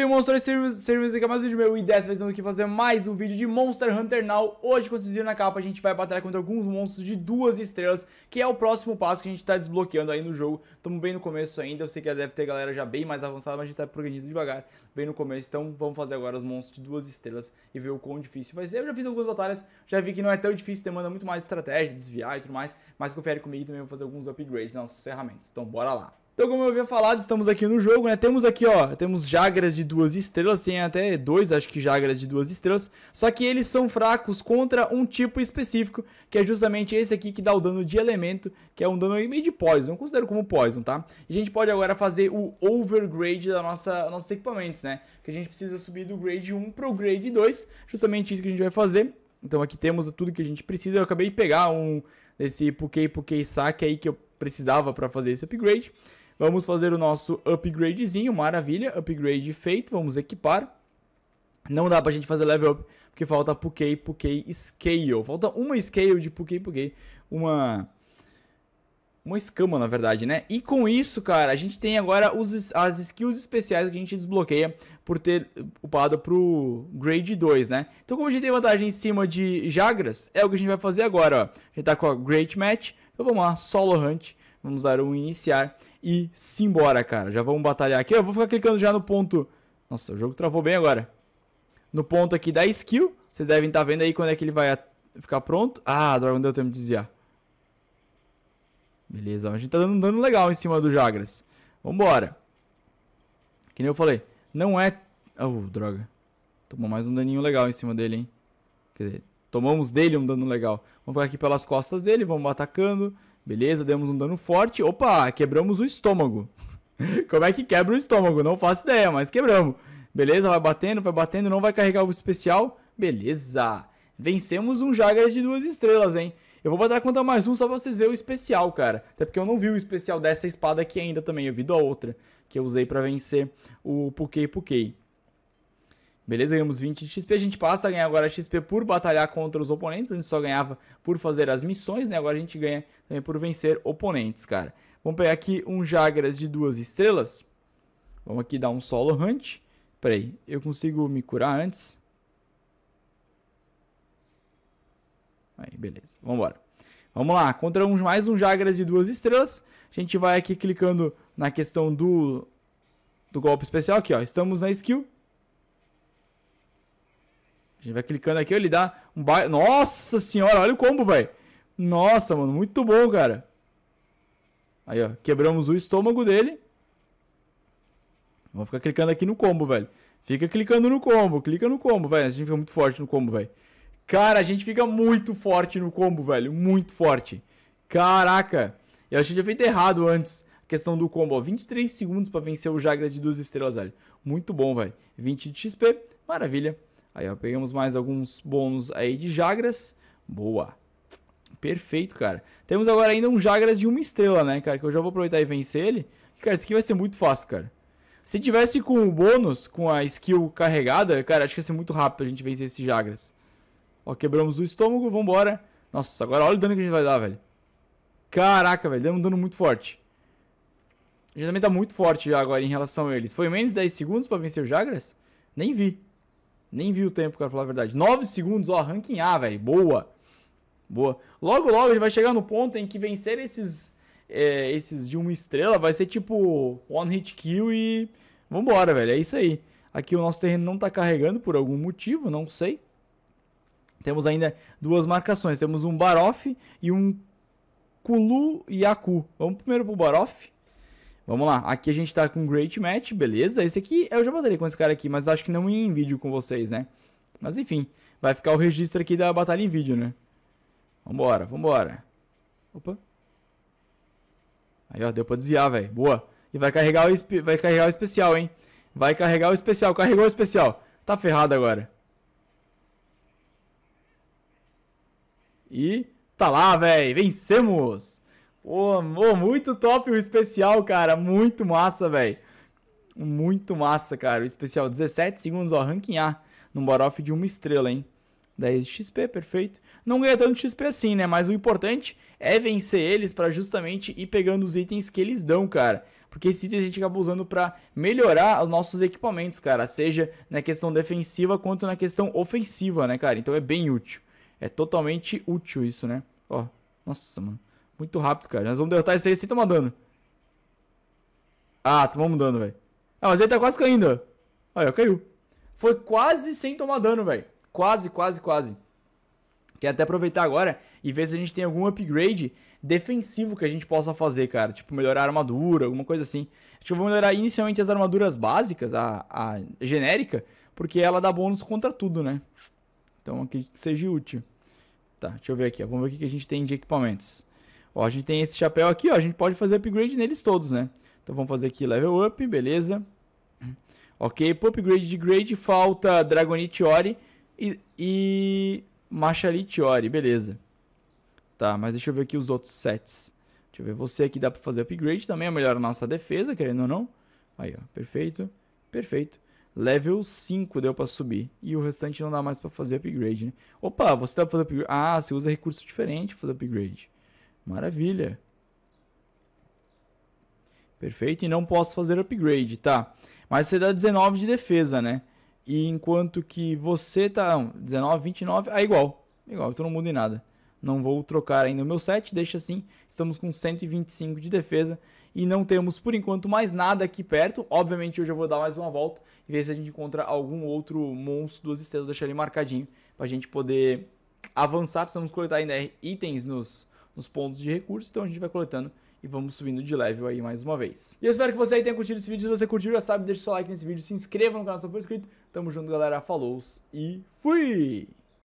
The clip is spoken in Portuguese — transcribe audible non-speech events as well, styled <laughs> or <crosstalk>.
aí, Monstros Serviços aqui é mais um vídeo meu e dessa vez estamos aqui fazer mais um vídeo de Monster Hunter Now. Hoje, como vocês viram na capa, a gente vai batalhar contra alguns monstros de duas estrelas, que é o próximo passo que a gente está desbloqueando aí no jogo. Estamos bem no começo ainda, eu sei que deve ter galera já bem mais avançada, mas a gente está progredindo devagar, bem no começo. Então vamos fazer agora os monstros de duas estrelas e ver o quão difícil vai ser. Eu já fiz algumas batalhas, já vi que não é tão difícil, demanda muito mais estratégia, desviar e tudo mais, mas confere comigo também, vou fazer alguns upgrades nas nossas ferramentas. Então bora lá. Então, como eu havia falado, estamos aqui no jogo, né? Temos aqui, ó, temos Jagras de duas estrelas, tem até dois, acho que Jagras de duas estrelas. Só que eles são fracos contra um tipo específico, que é justamente esse aqui que dá o dano de elemento, que é um dano meio de poison, eu considero como poison, tá? E a gente pode agora fazer o overgrade da nossa nossos equipamentos, né? Que a gente precisa subir do grade 1 pro grade 2, justamente isso que a gente vai fazer. Então aqui temos tudo que a gente precisa. Eu acabei de pegar um desse Pukei Pukei Saque aí que eu precisava para fazer esse upgrade. Vamos fazer o nosso upgradezinho, maravilha. Upgrade feito, vamos equipar. Não dá pra gente fazer level up, porque falta Pukei, Pukei Scale. Falta uma Scale de Pukei, Pukei. Uma... Uma escama, na verdade, né? E com isso, cara, a gente tem agora os, as skills especiais que a gente desbloqueia por ter upado pro Grade 2, né? Então, como a gente tem vantagem em cima de Jagras, é o que a gente vai fazer agora, ó. A gente tá com a Great Match. Então, vamos lá, Solo Hunt. Vamos dar um iniciar e simbora, cara. Já vamos batalhar aqui. Eu vou ficar clicando já no ponto... Nossa, o jogo travou bem agora. No ponto aqui da skill. Vocês devem estar tá vendo aí quando é que ele vai ficar pronto. Ah, Dragon deu tempo de desviar. Beleza, a gente tá dando um dano legal em cima do Jagras. Vambora. Que nem eu falei, não é... Oh, droga. Tomou mais um daninho legal em cima dele, hein? Quer dizer, tomamos dele um dano legal. Vamos ficar aqui pelas costas dele, vamos atacando. Beleza, demos um dano forte. Opa, quebramos o estômago. <laughs> Como é que quebra o estômago? Não faço ideia, mas quebramos. Beleza, vai batendo, vai batendo, não vai carregar o especial. Beleza. Vencemos um Jagras de duas estrelas, hein? Eu vou botar contra mais um só pra vocês verem o especial, cara. Até porque eu não vi o especial dessa espada aqui ainda também. Eu vi da outra que eu usei pra vencer o Pukei Pukei. Beleza, ganhamos 20 XP. A gente passa a ganhar agora XP por batalhar contra os oponentes. A gente só ganhava por fazer as missões, né? Agora a gente ganha também por vencer oponentes, cara. Vamos pegar aqui um Jagras de duas estrelas. Vamos aqui dar um solo hunt. aí, eu consigo me curar antes? Aí, beleza. Vambora. Vamos lá, contra um, mais um Jagras de duas estrelas. A gente vai aqui clicando na questão do, do golpe especial aqui, ó. Estamos na skill. A gente vai clicando aqui, ele dá um ba... Nossa senhora, olha o combo, velho. Nossa, mano, muito bom, cara. Aí, ó, quebramos o estômago dele. Vamos ficar clicando aqui no combo, velho. Fica clicando no combo, clica no combo, velho. A gente fica muito forte no combo, velho. Cara, a gente fica muito forte no combo, velho. Muito forte. Caraca. Eu achei que tinha feito errado antes a questão do combo. Ó, 23 segundos para vencer o Jagra de duas estrelas, velho. Muito bom, velho. 20 de XP. Maravilha. Aí ó, pegamos mais alguns bônus aí de Jagras. Boa. Perfeito, cara. Temos agora ainda um Jagras de uma estrela, né, cara? Que eu já vou aproveitar e vencer ele. Cara, isso aqui vai ser muito fácil, cara. Se tivesse com o bônus, com a skill carregada, cara, acho que ia ser muito rápido a gente vencer esse Jagras. Ó, quebramos o estômago, vambora. Nossa, agora olha o dano que a gente vai dar, velho. Caraca, velho, deu um dano muito forte. A gente também tá muito forte já agora em relação a eles. Foi menos 10 segundos pra vencer o Jagras? Nem vi. Nem vi o tempo, quero falar a verdade. 9 segundos, ó, ranking A, velho. Boa. Boa. Logo, logo a gente vai chegar no ponto em que vencer esses é, esses de uma estrela vai ser tipo one hit kill e vambora, velho. É isso aí. Aqui o nosso terreno não tá carregando por algum motivo, não sei. Temos ainda duas marcações. Temos um baroff e um Kulu Yaku. Vamos primeiro pro baroff Vamos lá, aqui a gente tá com Great Match, beleza? Esse aqui eu já batalhei com esse cara aqui, mas acho que não em vídeo com vocês, né? Mas enfim, vai ficar o registro aqui da batalha em vídeo, né? Vambora, vambora. Opa. Aí, ó, deu pra desviar, velho. Boa. E vai carregar, o vai carregar o especial, hein? Vai carregar o especial. Carregou o especial. Tá ferrado agora. E tá lá, velho. Vencemos! Pô, muito top o especial, cara. Muito massa, velho. Muito massa, cara. O especial 17 segundos, ó, ranking A. Num barof de uma estrela, hein? 10 XP, perfeito. Não ganha tanto XP assim, né? Mas o importante é vencer eles para justamente ir pegando os itens que eles dão, cara. Porque esses itens a gente acaba usando para melhorar os nossos equipamentos, cara. Seja na questão defensiva quanto na questão ofensiva, né, cara? Então é bem útil. É totalmente útil isso, né? Ó, nossa, mano. Muito rápido, cara. Nós vamos derrotar isso aí sem tomar dano. Ah, tomamos dano, velho. Ah, mas ele tá quase caindo. Aí, ó, caiu. Foi quase sem tomar dano, velho. Quase, quase, quase. Quer até aproveitar agora e ver se a gente tem algum upgrade defensivo que a gente possa fazer, cara. Tipo, melhorar a armadura, alguma coisa assim. Acho que eu vou melhorar inicialmente as armaduras básicas, a, a genérica, porque ela dá bônus contra tudo, né? Então acredito que seja útil. Tá, deixa eu ver aqui. Ó. Vamos ver o que a gente tem de equipamentos. Ó, a gente tem esse chapéu aqui, ó, a gente pode fazer upgrade neles todos, né? Então vamos fazer aqui level up, beleza. Ok, pro upgrade de grade falta Dragonite Ori e, e Machalite Ori, beleza. Tá, mas deixa eu ver aqui os outros sets. Deixa eu ver você aqui, dá pra fazer upgrade também, é melhor a nossa defesa, querendo ou não. Aí, ó, perfeito, perfeito. Level 5 deu pra subir. E o restante não dá mais pra fazer upgrade, né? Opa, você dá pra fazer upgrade. Ah, você usa recurso diferente pra fazer upgrade. Maravilha. Perfeito, e não posso fazer upgrade, tá? Mas você dá 19 de defesa, né? E enquanto que você tá... Não, 19, 29, ah, igual. Igual, então não muda em nada. Não vou trocar ainda o meu set, deixa assim. Estamos com 125 de defesa e não temos por enquanto mais nada aqui perto. Obviamente hoje eu vou dar mais uma volta e ver se a gente encontra algum outro monstro duas estrelas, deixar ele marcadinho pra gente poder avançar. Precisamos coletar ainda itens nos nos pontos de recurso, então a gente vai coletando e vamos subindo de level aí mais uma vez. E eu espero que você aí tenha curtido esse vídeo, se você curtiu já sabe, deixa o seu like nesse vídeo, se inscreva no canal se não for inscrito, tamo junto galera, falou e fui!